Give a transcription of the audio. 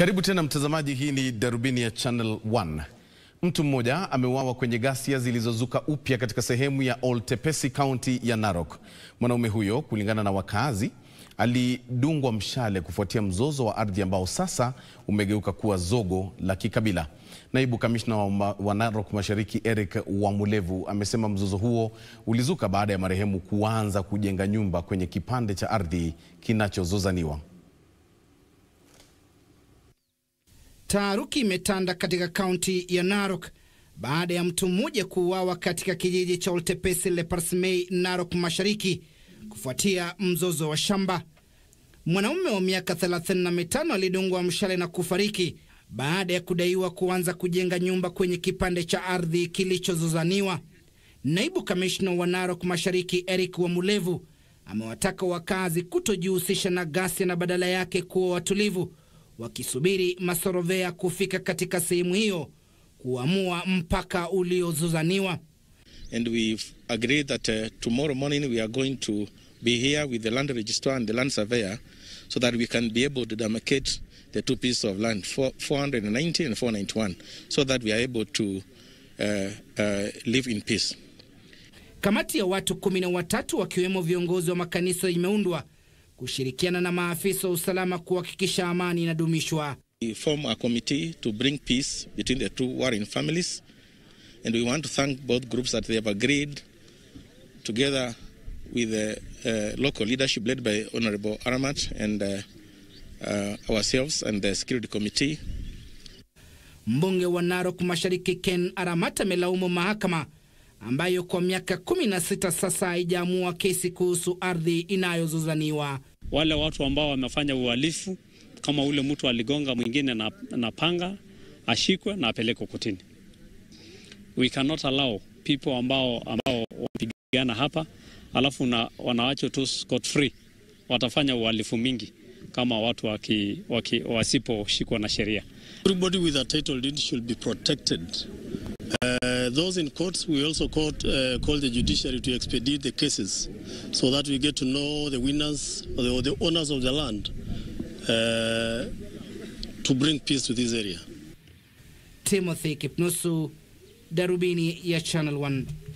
Karibu tena mtazamaji, hii ni Darubini ya Channel 1. Mtu mmoja ameuawa kwenye ghasia zilizozuka upya katika sehemu ya Oltepesi, kaunti ya Narok. Mwanaume huyo, kulingana na wakazi, alidungwa mshale kufuatia mzozo wa ardhi ambao sasa umegeuka kuwa zogo la kikabila. Naibu kamishna wa, wa Narok Mashariki Eric Wamulevu amesema mzozo huo ulizuka baada ya marehemu kuanza kujenga nyumba kwenye kipande cha ardhi kinachozozaniwa. Taharuki imetanda katika kaunti ya Narok baada ya mtu mmoja kuuawa katika kijiji cha Oltepesi Leparsmei, Narok Mashariki, kufuatia mzozo wa shamba. Mwanaume wa miaka 35 alidungwa mshale na kufariki baada ya kudaiwa kuanza kujenga nyumba kwenye kipande cha ardhi kilichozozaniwa. Naibu kamishna wa Narok Mashariki Eric Wamulevu amewataka wakazi kutojihusisha na ghasia na badala yake kuwa watulivu wakisubiri masorovea kufika katika sehemu hiyo kuamua mpaka uliozozaniwa. And we've agreed that uh, tomorrow morning we are going to be here with the land registrar and the land surveyor so that we can be able to demarcate the two pieces of land and 491 so that we are able to uh, uh, live in peace. Kamati ya watu kumi na watatu wakiwemo viongozi wa makanisa imeundwa kushirikiana na maafisa wa usalama kuhakikisha amani inadumishwa. We form a committee to bring peace between the two warring families and we want to thank both groups that they have agreed together with the uh, uh, local leadership led by Honorable Aramat and uh, uh, ourselves and the security committee. Mbunge wa Narok Mashariki Ken Aramat amelaumu mahakama ambayo kwa miaka 16 sasa haijaamua kesi kuhusu ardhi inayozozaniwa wale watu ambao wamefanya uhalifu kama ule mtu aligonga mwingine na, na panga ashikwe na apelekwe kotini. We cannot allow people ambao ambao wapigana hapa alafu na wanawacho tu scot free, watafanya uhalifu mingi kama watu waki, waki, wasiposhikwa na sheria. Everybody with a title deed should be protected. Uh, those in courts, we also court, uh, call the judiciary to expedite the cases so that we get to know the winners or the, or the owners of the land uh, to bring peace to this area. Timothy Kipnusu, Darubini ya Channel 1.